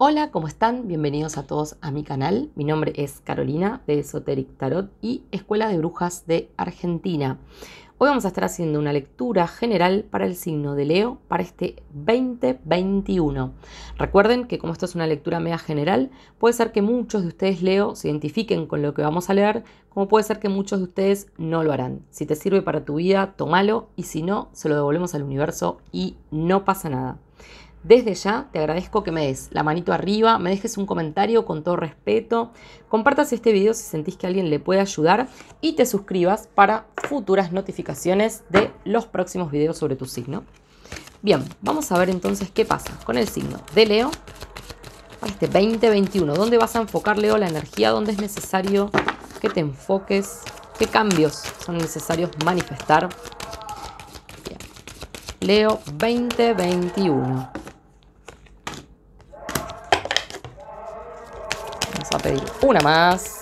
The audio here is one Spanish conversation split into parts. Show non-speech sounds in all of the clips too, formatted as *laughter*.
Hola, ¿cómo están? Bienvenidos a todos a mi canal. Mi nombre es Carolina de Esoteric Tarot y Escuela de Brujas de Argentina. Hoy vamos a estar haciendo una lectura general para el signo de Leo para este 2021. Recuerden que como esto es una lectura mega general, puede ser que muchos de ustedes Leo se identifiquen con lo que vamos a leer, como puede ser que muchos de ustedes no lo harán. Si te sirve para tu vida, tómalo y si no, se lo devolvemos al universo y no pasa nada. Desde ya te agradezco que me des la manito arriba, me dejes un comentario con todo respeto, compartas este video si sentís que alguien le puede ayudar y te suscribas para futuras notificaciones de los próximos videos sobre tu signo. Bien, vamos a ver entonces qué pasa con el signo de Leo este 2021. ¿Dónde vas a enfocar, Leo, la energía? ¿Dónde es necesario que te enfoques? ¿Qué cambios son necesarios manifestar? Leo 2021. pedir una más.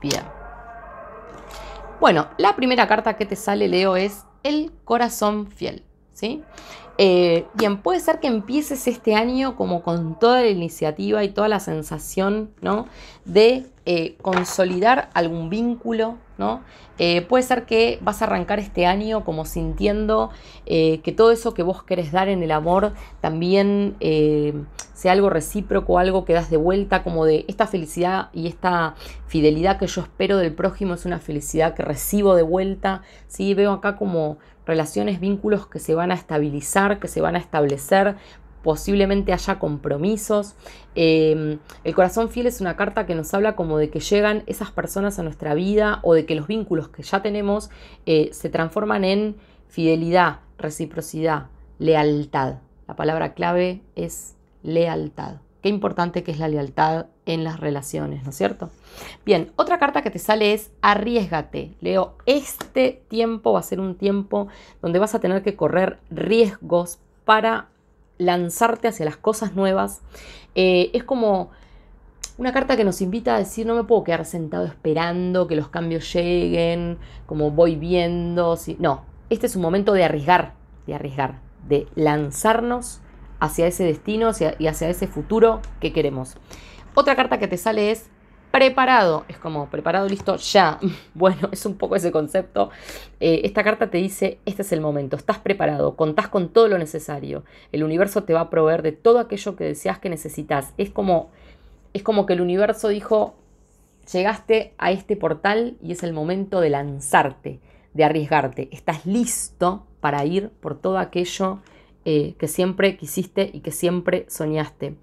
Bien. Bueno, la primera carta que te sale, Leo, es el corazón fiel. ¿Sí? Eh, bien, puede ser que empieces este año como con toda la iniciativa y toda la sensación, ¿no? De eh, consolidar algún vínculo, ¿no? Eh, puede ser que vas a arrancar este año como sintiendo eh, que todo eso que vos querés dar en el amor también eh, sea algo recíproco, algo que das de vuelta, como de esta felicidad y esta fidelidad que yo espero del prójimo es una felicidad que recibo de vuelta. ¿sí? Veo acá como relaciones, vínculos que se van a estabilizar, que se van a establecer, posiblemente haya compromisos. Em, el corazón fiel es una carta que nos habla como de que llegan esas personas a nuestra vida o de que los vínculos que ya tenemos eh, se transforman en fidelidad, reciprocidad, lealtad. La palabra clave es lealtad. Qué importante que es la lealtad en las relaciones, ¿no es cierto? Bien, otra carta que te sale es arriesgate. Leo, este tiempo va a ser un tiempo donde vas a tener que correr riesgos para lanzarte hacia las cosas nuevas. Eh, es como una carta que nos invita a decir no me puedo quedar sentado esperando que los cambios lleguen, como voy viendo. Si... No, este es un momento de arriesgar, de arriesgar, de lanzarnos hacia ese destino y hacia ese futuro que queremos. Otra carta que te sale es preparado. Es como, preparado, listo, ya. *laughs* Bueno, es un poco ese concepto. Eh, esta carta te dice, este es el momento, estás preparado, contás con todo lo necesario. El universo te va a proveer de todo aquello que deseas que necesitas. Es como, es como que el universo dijo, llegaste a este portal y es el momento de lanzarte, de arriesgarte. Estás listo para ir por todo aquello eh, que siempre quisiste y que siempre soñaste.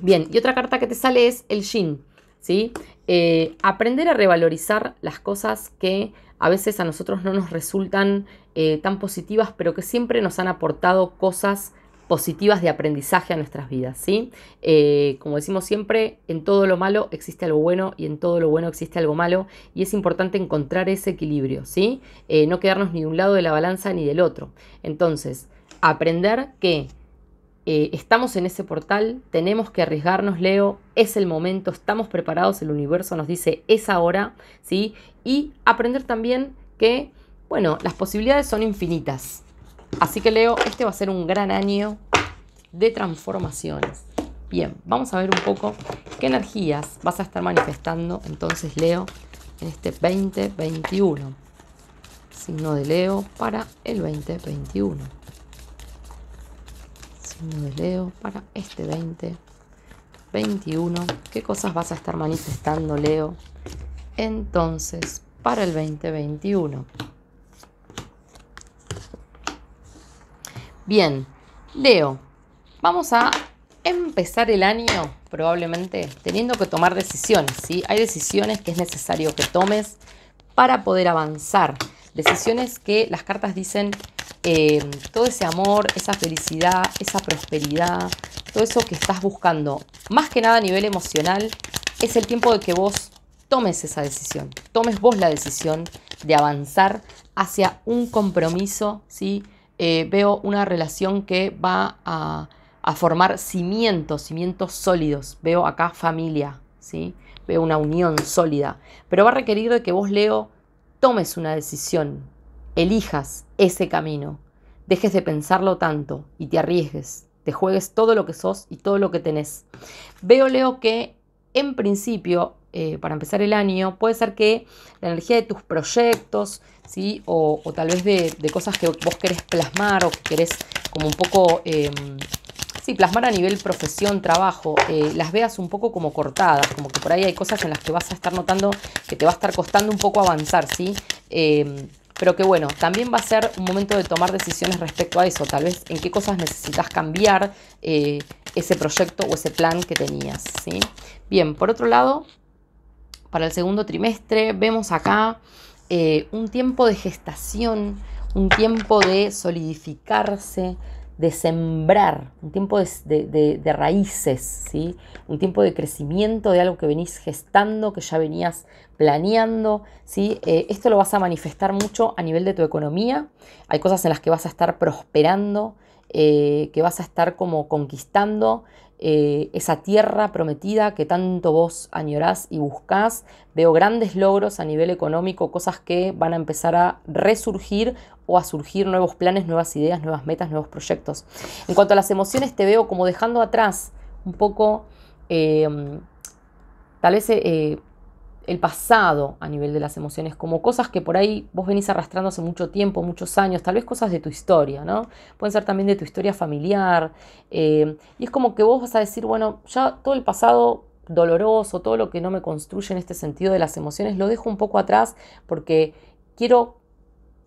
Bien, y otra carta que te sale es el Shin. ¿sí? Eh, aprender a revalorizar las cosas que a veces a nosotros no nos resultan eh, tan positivas, pero que siempre nos han aportado cosas positivas de aprendizaje a nuestras vidas, ¿sí? Eh, como decimos siempre, en todo lo malo existe algo bueno y en todo lo bueno existe algo malo y es importante encontrar ese equilibrio, ¿sí? no quedarnos ni de un lado de la balanza ni del otro. Entonces, aprender que eh, estamos en ese portal, tenemos que arriesgarnos, Leo, es el momento, estamos preparados, el universo nos dice es ahora, ¿sí? Y aprender también que, bueno, las posibilidades son infinitas. Así que Leo, este va a ser un gran año de transformaciones. Bien, vamos a ver un poco qué energías vas a estar manifestando entonces Leo en este 2021. Signo de Leo para el 2021. De leo para este 20, 21. ¿Qué cosas vas a estar manifestando, Leo? Entonces, para el 2021. Bien, Leo, vamos a empezar el año probablemente teniendo que tomar decisiones, ¿sí? Hay decisiones que es necesario que tomes para poder avanzar. Decisiones que las cartas dicen Em, todo ese amor, esa felicidad, esa prosperidad, todo eso que estás buscando, más que nada a nivel emocional, es el tiempo de que vos tomes esa decisión, tomes vos la decisión de avanzar hacia un compromiso, eh, veo una relación que va a, formar cimientos, cimientos sólidos, veo acá familia, veo una unión sólida, pero va a requerir de que vos, Leo, tomes una decisión, elijas ese camino, dejes de pensarlo tanto y te arriesgues, te juegues todo lo que sos y todo lo que tenés. Veo, Leo, que en principio, eh, para empezar el año, puede ser que la energía de tus proyectos, ¿sí? o, tal vez de, cosas que vos querés plasmar o que querés como un poco... Em, plasmar a nivel profesión, trabajo, eh, las veas un poco como cortadas, como que por ahí hay cosas en las que vas a estar notando que te va a estar costando un poco avanzar, ¿sí? Em, pero que bueno, también va a ser un momento de tomar decisiones respecto a eso, tal vez en qué cosas necesitas cambiar eh, ese proyecto o ese plan que tenías. ¿sí? Bien, por otro lado, para el segundo trimestre vemos acá eh, un tiempo de gestación, un tiempo de solidificarse, de sembrar, un tiempo de, raíces, ¿sí? un tiempo de crecimiento de algo que venís gestando, que ya venías planeando. ¿sí? Eh, esto lo vas a manifestar mucho a nivel de tu economía. Hay cosas en las que vas a estar prosperando, eh, que vas a estar como conquistando, eh, esa tierra prometida que tanto vos añorás y buscás. Veo grandes logros a nivel económico, cosas que van a empezar a resurgir o a surgir nuevos planes, nuevas ideas, nuevas metas, nuevos proyectos. En cuanto a las emociones, te veo como dejando atrás un poco, eh, tal vez eh, el pasado a nivel de las emociones, como cosas que por ahí vos venís arrastrando hace mucho tiempo, muchos años, tal vez cosas de tu historia, ¿no? Pueden ser también de tu historia familiar. Eh, y es como que vos vas a decir, bueno, ya todo el pasado doloroso, todo lo que no me construye en este sentido de las emociones, lo dejo un poco atrás porque quiero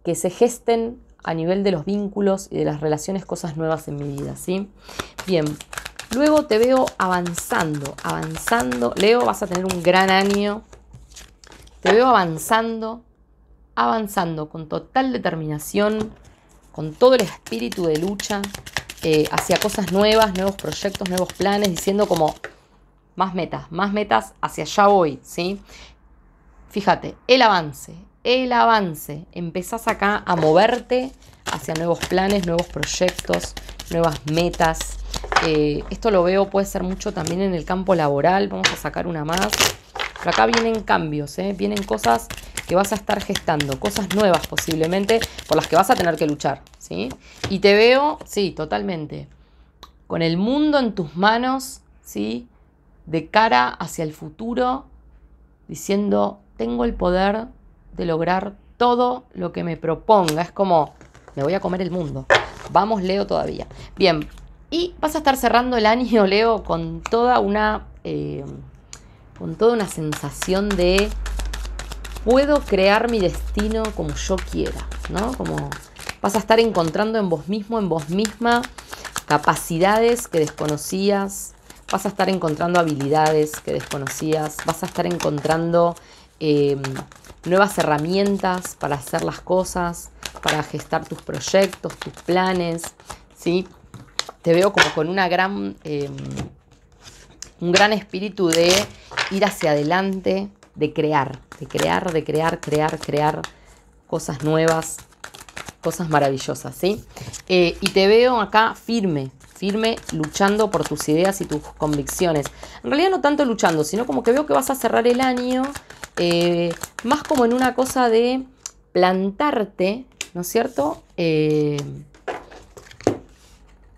que se gesten a nivel de los vínculos y de las relaciones cosas nuevas en mi vida, ¿sí? Bien, luego te veo avanzando, avanzando. Leo, vas a tener un gran año te veo avanzando, avanzando con total determinación, con todo el espíritu de lucha eh, hacia cosas nuevas, nuevos proyectos, nuevos planes, diciendo como más metas, más metas, hacia allá voy, ¿sí? Fíjate, el avance, el avance. Empezás acá a moverte hacia nuevos planes, nuevos proyectos, nuevas metas. Eh, esto lo veo, puede ser mucho también en el campo laboral. Vamos a sacar una más acá vienen cambios, ¿eh? vienen cosas que vas a estar gestando, cosas nuevas posiblemente por las que vas a tener que luchar, ¿sí? Y te veo, sí, totalmente, con el mundo en tus manos, ¿sí? De cara hacia el futuro, diciendo, tengo el poder de lograr todo lo que me proponga. Es como, me voy a comer el mundo. Vamos, Leo, todavía. Bien, y vas a estar cerrando el año, *laughs* Leo, con toda una... Eh, con toda una sensación de puedo crear mi destino como yo quiera, ¿no? Como vas a estar encontrando en vos mismo, en vos misma, capacidades que desconocías, vas a estar encontrando habilidades que desconocías, vas a estar encontrando em, nuevas herramientas para hacer las cosas, para gestar tus proyectos, tus planes, ¿sí? Te veo como con una gran... Em, un gran espíritu de ir hacia adelante, de crear, de crear, de crear, crear, crear cosas nuevas, cosas maravillosas, ¿sí? Eh, y te veo acá firme, firme, luchando por tus ideas y tus convicciones. En realidad no tanto luchando, sino como que veo que vas a cerrar el año eh, más como en una cosa de plantarte, ¿no es cierto? Eh,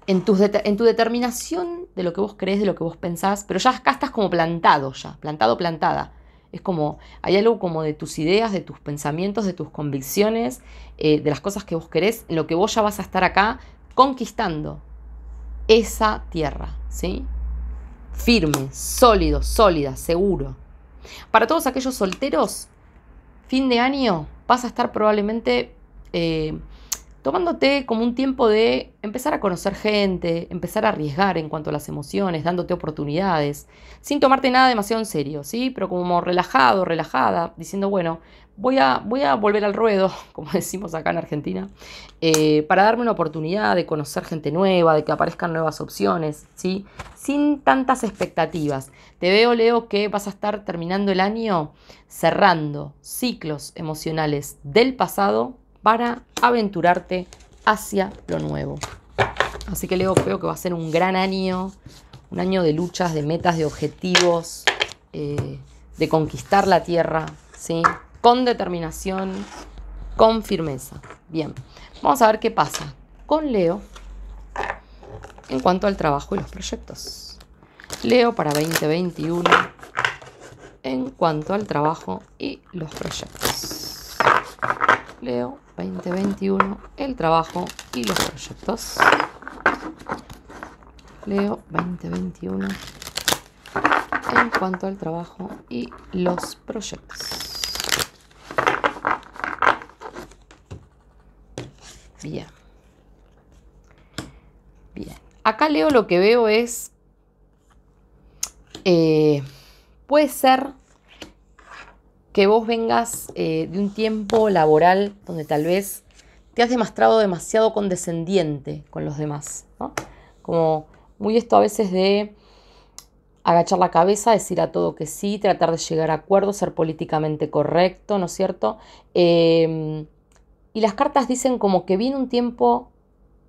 en, tu determinación de lo que vos crees, de lo que vos pensás, pero ya acá estás como plantado, ya, plantado, plantada. Es como, hay algo como de tus ideas, de tus pensamientos, de tus convicciones, eh, de las cosas que vos querés, en lo que vos ya vas a estar acá conquistando esa tierra, ¿sí? Firme, sólido, sólida, seguro. Para todos aquellos solteros, fin de año vas a estar probablemente eh, tomándote como un tiempo de empezar a conocer gente, empezar a arriesgar en cuanto a las emociones, dándote oportunidades, sin tomarte nada demasiado en serio, ¿sí? Pero como relajado, relajada, diciendo, bueno, voy a, voy a volver al ruedo, *laughs* como decimos acá en Argentina, eh, para darme una oportunidad de conocer gente nueva, de que aparezcan nuevas opciones, ¿sí? Sin tantas expectativas. Te veo, Leo, que vas a estar terminando el año cerrando ciclos emocionales del pasado para aventurarte hacia lo nuevo. Así que Leo, creo que va a ser un gran año, un año de luchas, de metas, de objetivos, eh, de conquistar la tierra, ¿sí? Con determinación, con firmeza. Bien, vamos a ver qué pasa con Leo en cuanto al trabajo y los proyectos. Leo para 2021 en cuanto al trabajo y los proyectos. Leo 2021, el trabajo y los proyectos. Leo 2021 en cuanto al trabajo y los proyectos. Bien. Bien. Acá leo lo que veo es... Eh, puede ser que vos vengas eh, de un tiempo laboral donde tal vez te has demostrado demasiado condescendiente con los demás, ¿no? Como muy esto a veces de agachar la cabeza, decir a todo que sí, tratar de llegar a acuerdos, ser políticamente correcto, ¿no es cierto? Em, y las cartas dicen como que viene un tiempo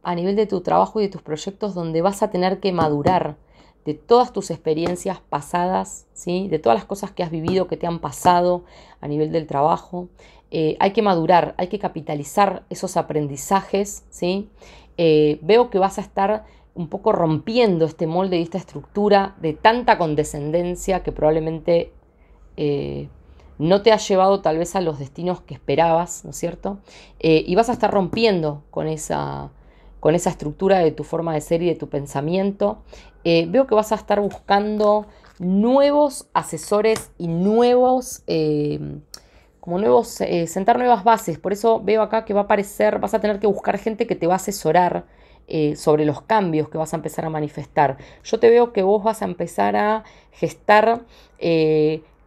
a nivel de tu trabajo y de tus proyectos donde vas a tener que madurar, de todas tus experiencias pasadas, ¿sí? de todas las cosas que has vivido, que te han pasado a nivel del trabajo. Eh, hay que madurar, hay que capitalizar esos aprendizajes. ¿sí? Eh, veo que vas a estar un poco rompiendo este molde y esta estructura de tanta condescendencia que probablemente eh, no te ha llevado tal vez a los destinos que esperabas, ¿no es cierto? y vas a estar rompiendo con esa con esa estructura de tu forma de ser y de tu pensamiento. Eh, veo que vas a estar buscando nuevos asesores y nuevos, eh, como nuevos, eh, sentar nuevas bases. Por eso veo acá que va a aparecer, vas a tener que buscar gente que te va a asesorar. sobre los cambios que vas a empezar a manifestar. Yo te veo que vos vas a empezar a gestar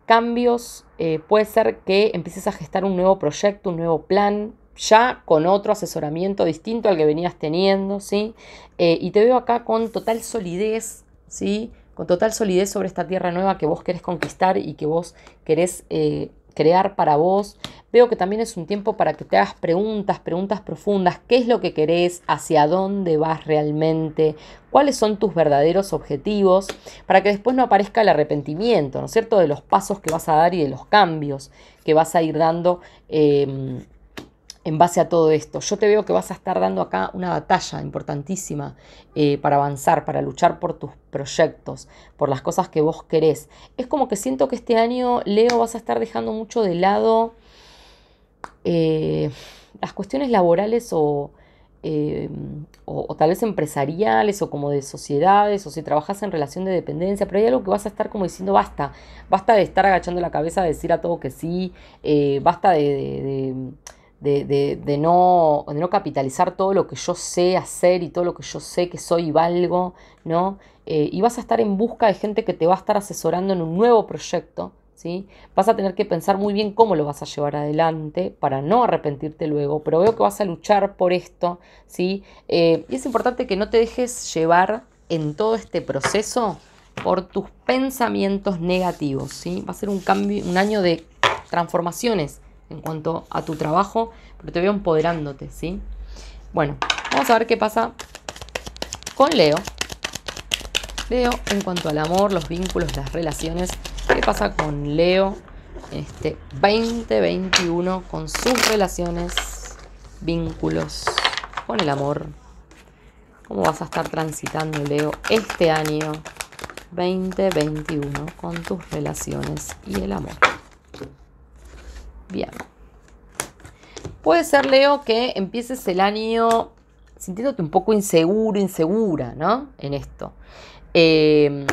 cambios, puede ser que empieces a gestar un nuevo proyecto, un nuevo plan, ya con otro asesoramiento distinto al que venías teniendo, ¿sí? Eh, y te veo acá con total solidez, ¿sí? Con total solidez sobre esta tierra nueva que vos querés conquistar y que vos querés eh, crear para vos. Veo que también es un tiempo para que te hagas preguntas, preguntas profundas. ¿Qué es lo que querés? ¿Hacia dónde vas realmente? ¿Cuáles son tus verdaderos objetivos? Para que después no aparezca el arrepentimiento, ¿no es cierto? De los pasos que vas a dar y de los cambios que vas a ir dando. Eh, en base a todo esto. Yo te veo que vas a estar dando acá una batalla importantísima eh, para avanzar, para luchar por tus proyectos, por las cosas que vos querés. Es como que siento que este año, Leo, vas a estar dejando mucho de lado eh, las cuestiones laborales eh, o, o, tal vez empresariales o como de sociedades o si trabajas en relación de dependencia, pero hay algo que vas a estar como diciendo basta, basta de estar agachando la cabeza, decir a todo que sí, basta de de, no, no, capitalizar todo lo que yo sé hacer y todo lo que yo sé que soy y valgo, ¿no? Eh, y vas a estar en busca de gente que te va a estar asesorando en un nuevo proyecto, ¿sí? Vas a tener que pensar muy bien cómo lo vas a llevar adelante para no arrepentirte luego, pero veo que vas a luchar por esto, ¿sí? Eh, y es importante que no te dejes llevar en todo este proceso por tus pensamientos negativos, ¿sí? Va a ser un, cambio, un año de transformaciones, en cuanto a tu trabajo, pero te veo empoderándote, ¿sí? Bueno, vamos a ver qué pasa con Leo. Leo, en cuanto al amor, los vínculos, las relaciones, ¿qué pasa con Leo este 2021 con sus relaciones, vínculos, con el amor? ¿Cómo vas a estar transitando, Leo, este año 2021 con tus relaciones y el amor? Bien. Puede ser, Leo, que empieces el año sintiéndote un poco inseguro, insegura, ¿no? En esto. Em,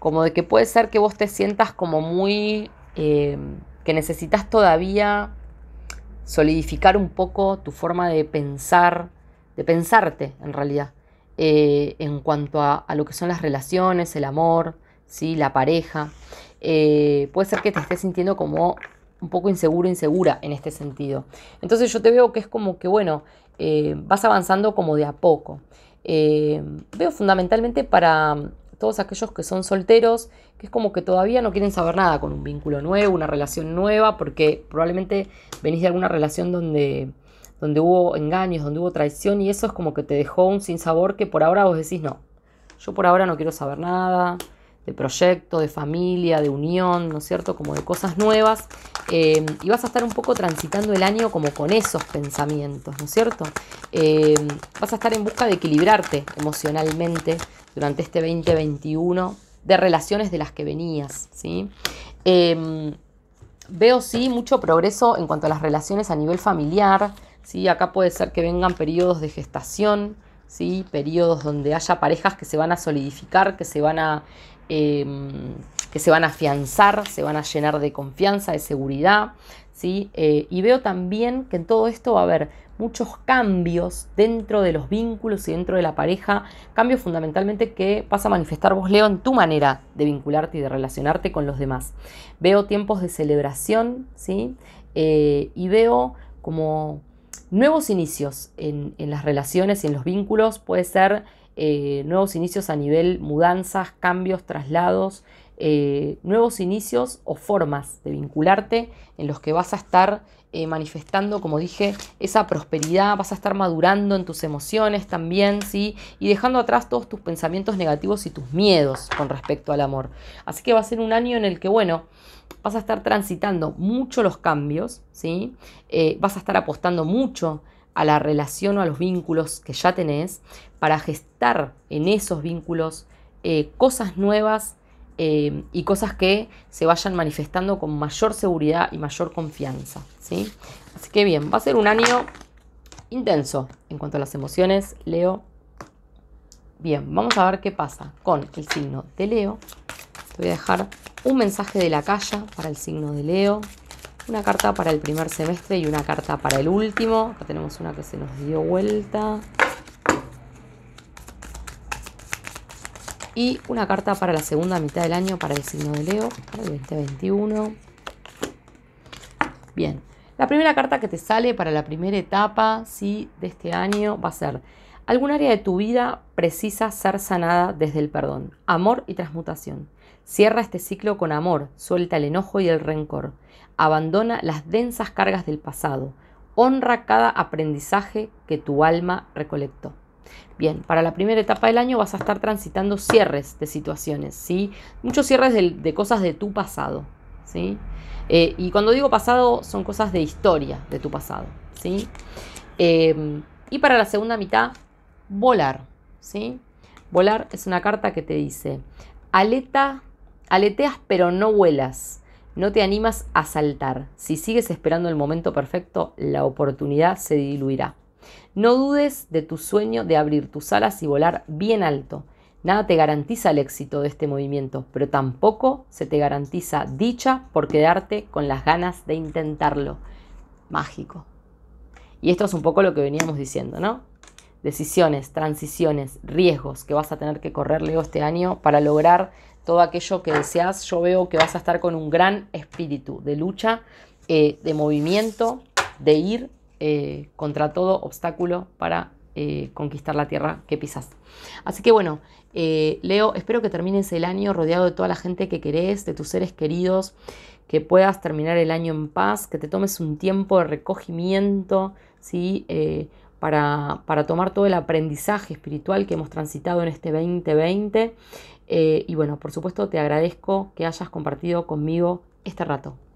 como de que puede ser que vos te sientas como muy... Em, que necesitas todavía solidificar un poco tu forma de pensar, de pensarte en realidad, eh, en cuanto a, lo que son las relaciones, el amor, ¿sí? la pareja. Eh, puede ser que te estés sintiendo como un poco inseguro, insegura en este sentido. Entonces yo te veo que es como que, bueno, eh, vas avanzando como de a poco. Eh, veo fundamentalmente para todos aquellos que son solteros, que es como que todavía no quieren saber nada con un vínculo nuevo, una relación nueva, porque probablemente venís de alguna relación donde, donde hubo engaños, donde hubo traición, y eso es como que te dejó un sinsabor que por ahora vos decís, no, yo por ahora no quiero saber nada, de proyecto, de familia, de unión, ¿no es cierto? Como de cosas nuevas. Eh, y vas a estar un poco transitando el año como con esos pensamientos, ¿no es cierto? Eh, vas a estar en busca de equilibrarte emocionalmente durante este 2021 de relaciones de las que venías, ¿sí? Em, veo sí mucho progreso en cuanto a las relaciones a nivel familiar, ¿sí? Acá puede ser que vengan periodos de gestación, ¿sí? periodos donde haya parejas que se van a solidificar, que se van a Em, que se van a afianzar, se van a llenar de confianza, de seguridad, ¿sí? Eh, y veo también que en todo esto va a haber muchos cambios dentro de los vínculos y dentro de la pareja, cambios fundamentalmente que vas a manifestar vos, Leo, en tu manera de vincularte y de relacionarte con los demás. Veo tiempos de celebración, ¿sí? Eh, y veo como nuevos inicios en, las relaciones y en los vínculos, puede ser eh, nuevos inicios a nivel mudanzas, cambios, traslados, eh, nuevos inicios o formas de vincularte en los que vas a estar eh, manifestando, como dije, esa prosperidad, vas a estar madurando en tus emociones también, ¿sí? Y dejando atrás todos tus pensamientos negativos y tus miedos con respecto al amor. Así que va a ser un año en el que, bueno, vas a estar transitando mucho los cambios, ¿sí? vas a estar apostando mucho a la relación o a los vínculos que ya tenés para gestar en esos vínculos eh, cosas nuevas eh, y cosas que se vayan manifestando con mayor seguridad y mayor confianza. ¿sí? Así que bien, va a ser un año intenso en cuanto a las emociones, Leo. Bien, vamos a ver qué pasa con el signo de Leo. Te voy a dejar un mensaje de la calle para el signo de Leo. Una carta para el primer semestre y una carta para el último. Acá tenemos una que se nos dio vuelta. Y una carta para la segunda mitad del año, para el signo de Leo, para el 2021. Bien, la primera carta que te sale para la primera etapa ¿sí? de este año va a ser Algún área de tu vida precisa ser sanada desde el perdón, amor y transmutación. Cierra este ciclo con amor, suelta el enojo y el rencor, abandona las densas cargas del pasado, honra cada aprendizaje que tu alma recolectó. Bien, para la primera etapa del año vas a estar transitando cierres de situaciones, ¿sí? Muchos cierres de, cosas de tu pasado, ¿sí? Eh, y cuando digo pasado, son cosas de historia de tu pasado, ¿sí? Em, y para la segunda mitad volar. ¿sí? Volar es una carta que te dice, aleta, aleteas pero no vuelas, no te animas a saltar. Si sigues esperando el momento perfecto, la oportunidad se diluirá. No dudes de tu sueño de abrir tus alas y volar bien alto. Nada te garantiza el éxito de este movimiento, pero tampoco se te garantiza dicha por quedarte con las ganas de intentarlo. Mágico. Y esto es un poco lo que veníamos diciendo, ¿no? decisiones, transiciones, riesgos que vas a tener que correr, Leo, este año para lograr todo aquello que deseas. Yo veo que vas a estar con un gran espíritu de lucha, eh, de movimiento, de ir eh, contra todo obstáculo para eh, conquistar la tierra que pisas. Así que bueno, Leo, espero que termines el año rodeado de toda la gente que querés, de tus seres queridos, que puedas terminar el año en paz, que te tomes un tiempo de recogimiento, ¿sí? para, tomar todo el aprendizaje espiritual que hemos transitado en este 2020. Eh, y bueno, por supuesto te agradezco que hayas compartido conmigo este rato.